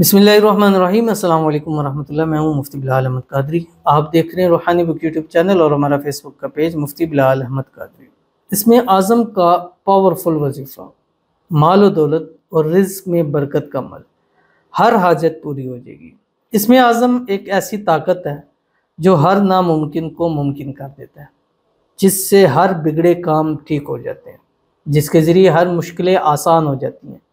بسم اللہ الرحمن الرحیم السلام علیکم ورحمۃ اللہ میں ہوں مفتی بلال احمد قادری آپ دیکھ رہے ہیں روحانی بک یوٹیوب چینل اور ہمارا فیس بک کا پیج مفتی بلال احمد قادری اس میں اعظم کا پاورفل وظیفہ مال و دولت اور رزق میں برکت کا مل ہر حاجت پوری ہو جائے گی اس میں اعظم ایک ایسی طاقت ہے جو ہر ناممکن کو ممکن کر دیتا ہے جس سے ہر بگڑے کام ٹھیک ہو جاتے ہیں جس کے ذریعے ہر مشکلیں آسان ہو جاتی ہیں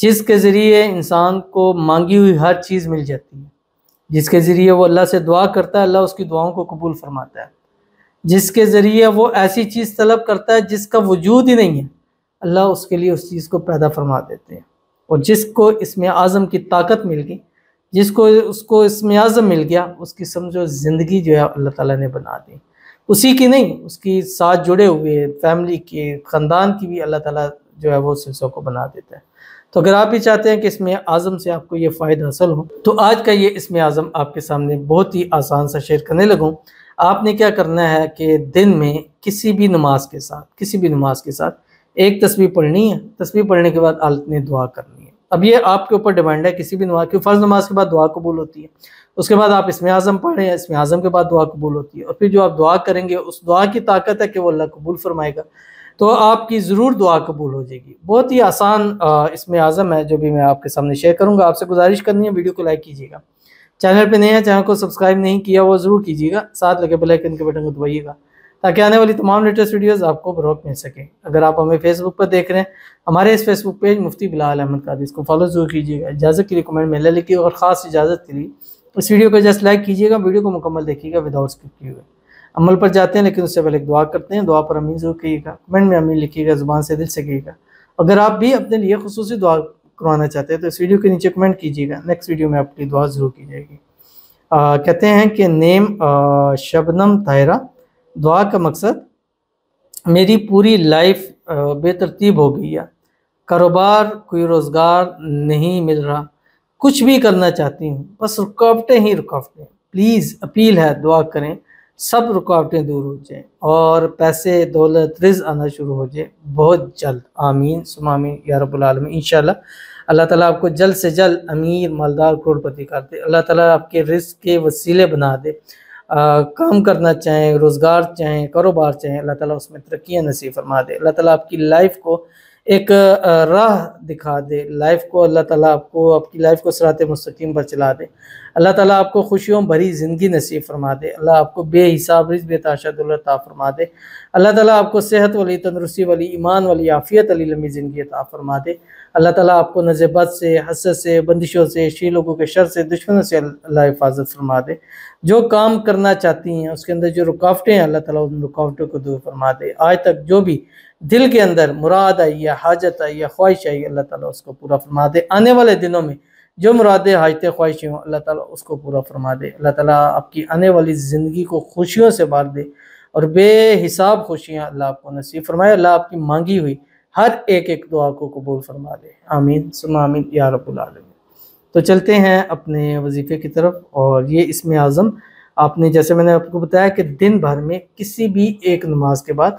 جس کے ذریعے انسان کو مانگی ہوئی ہر چیز مل جاتی ہے جس کے ذریعے وہ اللہ سے دعا کرتا ہے اللہ اس کی دعاؤں کو قبول فرماتا ہے جس کے ذریعے وہ ایسی چیز طلب کرتا ہے جس کا وجود ہی نہیں ہے اللہ اس کے لیے اس چیز کو پیدا فرما دیتے ہیں اور جس کو اس میں اعظم کی طاقت مل گئی جس کو اس کو اس میں اعظم مل گیا اس کی سمجھو زندگی جو ہے اللہ تعالیٰ نے بنا دی اسی کی نہیں اس کی ساتھ جڑے ہوئے فیملی کے خاندان کی بھی اللہ تعالیٰ جو ہے وہ سلسلوں کو بنا دیتا ہے تو اگر آپ بھی چاہتے ہیں کہ اسم اعظم سے آپ کو یہ فائدہ حاصل ہو تو آج کا یہ اسم اعظم آپ کے سامنے بہت ہی آسان سا شیئر کرنے لگوں آپ نے کیا کرنا ہے کہ دن میں کسی بھی نماز کے ساتھ کسی بھی نماز کے ساتھ ایک تصویر پڑھنی ہے تصویر پڑھنے کے بعد آلت نے دعا کرنی ہے اب یہ آپ کے اوپر ڈیمانڈ ہے کسی بھی نماز کی فرض نماز کے بعد دعا قبول ہوتی ہے اس کے بعد آپ اسم اعظم پڑھیں اسم اسمِ اعظم کے بعد دعا قبول ہوتی ہے اور پھر جو آپ دعا کریں گے اس دعا کی طاقت ہے کہ وہ اللہ قبول فرمائے گا تو آپ کی ضرور دعا قبول ہو جائے گی بہت ہی آسان اس میں اعظم ہے جو بھی میں آپ کے سامنے شیئر کروں گا آپ سے گزارش کرنی ہے ویڈیو کو لائک کیجیے گا چینل پہ نہیں ہے چینل کو سبسکرائب نہیں کیا وہ ضرور کیجیے گا ساتھ لگے بلیک ان کے بٹن کو دبائیے گا تاکہ آنے والی تمام لیٹسٹ ویڈیوز آپ کو بروک مل سکیں اگر آپ ہمیں فیس بک پر دیکھ رہے ہیں ہمارے اس Facebook page Mufti Bilal Ahmad Qadri اس کو فالو ضرور کیجیے گا اجازت کے کمنٹ میں لے لکھیے اور خاص اجازت کے لیے اس ویڈیو کو جسٹ لائک کیجیے گا ویڈیو کو مکمل دیکھیے گا وداؤٹ اسکپ کیے گا عمل پر جاتے ہیں لیکن اس سے پہلے دعا کرتے ہیں دعا پر امین ضرور کہیے گا کمنٹ میں امین لکھیے گا زبان سے دل سے کہیے گا اگر آپ بھی اپنے لیے خصوصی دعا کروانا چاہتے ہیں تو اس ویڈیو کے نیچے کمنٹ کیجیے گا نیکسٹ ویڈیو میں آپ کی دعا ضرور کی جائے گی آ, کہتے ہیں کہ نیم آ, شبنم طاہرہ دعا کا مقصد میری پوری لائف بے ترتیب ہو گئی ہے کاروبار کوئی روزگار نہیں مل رہا کچھ بھی کرنا چاہتی ہوں بس رکاوٹیں ہی رکاوٹیں پلیز اپیل ہے دعا کریں سب رکاوٹیں دور ہو جائیں اور پیسے دولت رز آنا شروع ہو جائیں بہت جلد آمین سم آمین یا رب العالمین انشاءاللہ اللہ تعالیٰ آپ کو جلد سے جلد امیر مالدار کروڑ پتی کر دے اللہ تعالیٰ آپ کے رزق کے وسیلے بنا دے کام کرنا چاہیں روزگار چاہیں کاروبار چاہیں اللہ تعالیٰ اس میں ترقیہ نصیب فرما دے اللہ تعالیٰ آپ کی لائف کو ایک راہ دکھا دے لائف کو اللہ تعالیٰ آپ کو آپ کی لائف کو سرات مستقیم پر چلا دے اللہ تعالیٰ آپ کو خوشیوں بھری زندگی نصیب فرما دے اللہ آپ کو بے حساب رز بے تاشا اللہ طا فرما دے اللہ تعالیٰ آپ کو صحت والی تندرستی والی ایمان والی عافیت علی لمبی زندگی عطا فرما دے اللہ تعالیٰ آپ کو نظبت سے حضرت سے بندشوں سے شی لوگوں کے شر سے دشمنوں سے اللہ حفاظت فرما دے جو کام کرنا چاہتی ہیں اس کے اندر جو رکاوٹیں ہیں اللہ تعالیٰ ان رکاوٹوں کو دور فرما دے آج تک جو بھی دل کے اندر مراد آئی یا حاجت آئی یا خواہش آئی اللہ تعالیٰ اس کو پورا فرما دے آنے والے دنوں میں جو مرادیں حاجت خواہشیں ہوں اللہ تعالیٰ اس کو پورا فرما دے اللہ تعالیٰ آپ کی آنے والی زندگی کو خوشیوں سے بار دے اور بے حساب خوشیاں اللہ آپ کو نصیب فرمائے اللہ آپ کی مانگی ہوئی ہر ایک ایک دعا کو قبول فرما لے آمین سم آمین یا رب العالم تو چلتے ہیں اپنے وظیفے کی طرف اور یہ اسم اعظم آپ نے جیسے میں نے آپ کو بتایا کہ دن بھر میں کسی بھی ایک نماز کے بعد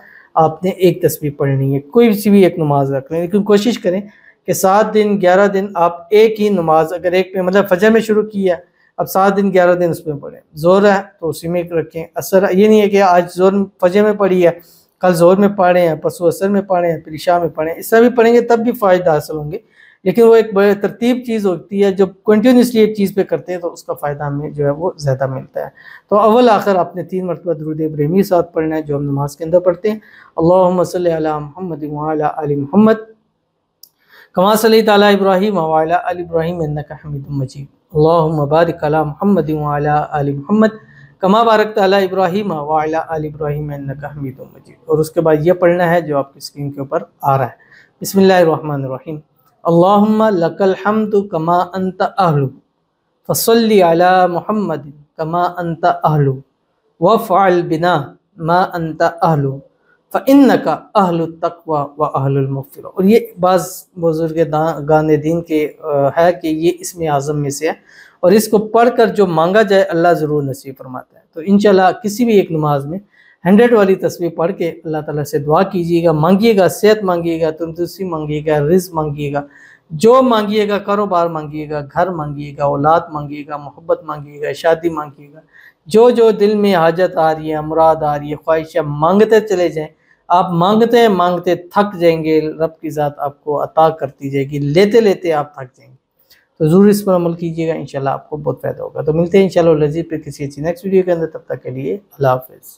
آپ نے ایک تصویر پڑھنی ہے کوئی سی بھی ایک نماز رکھ لیں لیکن کوشش کریں کہ سات دن گیارہ دن آپ ایک ہی نماز اگر ایک پہ مطلب فجر میں شروع کی ہے اب سات دن گیارہ دن اس میں پڑھیں زور ہے تو اسی میں رکھیں اثر یہ نہیں ہے کہ آج زور فجر میں پڑھی ہے کل زور میں پڑھیں ہیں پسو اثر میں پڑھیں ہیں پھر عشاء میں پڑھیں اس طرح بھی پڑھیں گے تب بھی فائدہ حاصل ہوں گے لیکن وہ ایک بڑے ترتیب چیز ہوتی ہے جب کنٹینیوسلی ایک چیز پہ کرتے ہیں تو اس کا فائدہ ہمیں جو ہے وہ زیادہ ملتا ہے تو اول آخر آپ نے تین مرتبہ درود ابراہیمی ساتھ پڑھنا ہے جو ہم نماز کے اندر پڑھتے ہیں اللہ صلی علیہ محمد علی محمد کما صلی ابراہیم علی ابراہیم انکا حمید مجید اللہم بارک محمد کلامد علی محمد کما بارک تعالیٰ ابراہیم وعلا آل ابراہیم انکا حمید و مجید اور اس کے بعد یہ پڑھنا ہے جو آپ کی سکرین کے اوپر آ رہا ہے بسم اللہ الرحمن الرحیم اللہم لکا الحمد کما انت اہلو فصلی علی محمد کما انت اہلو وفعل بنا ما انت اہلو فانکا اہل التقوی و اہل المغفر اور یہ بعض بزرگ گانے دین کے ہے کہ یہ اسم عظم میں سے ہے اور اس کو پڑھ کر جو مانگا جائے اللہ ضرور نصیب فرماتا ہے تو انشاءاللہ کسی بھی ایک نماز میں ہنڈریڈ والی تصویر پڑھ کے اللہ تعالیٰ سے دعا کیجیے گا مانگیے گا صحت مانگیے گا تندرستی مانگیے گا رزق مانگیے گا جو مانگیے گا کاروبار مانگیے گا گھر مانگیے گا اولاد مانگیے گا محبت مانگیے گا شادی مانگیے گا جو جو دل میں حاجت آ رہی ہے مراد آ رہی ہے خواہش ہے مانگتے چلے جائیں آپ مانگتے مانگتے تھک جائیں گے رب کی ذات آپ کو عطا کرتی جائے گی لیتے لیتے آپ تھک جائیں گے تو ضرور اس پر عمل کیجیے گا انشاءاللہ آپ کو بہت فائدہ ہوگا تو ملتے ہیں انشاءاللہ شاء اللہ عزیز پر کسی اچھی نیکسٹ ویڈیو کے اندر تب تک کے لیے اللہ حافظ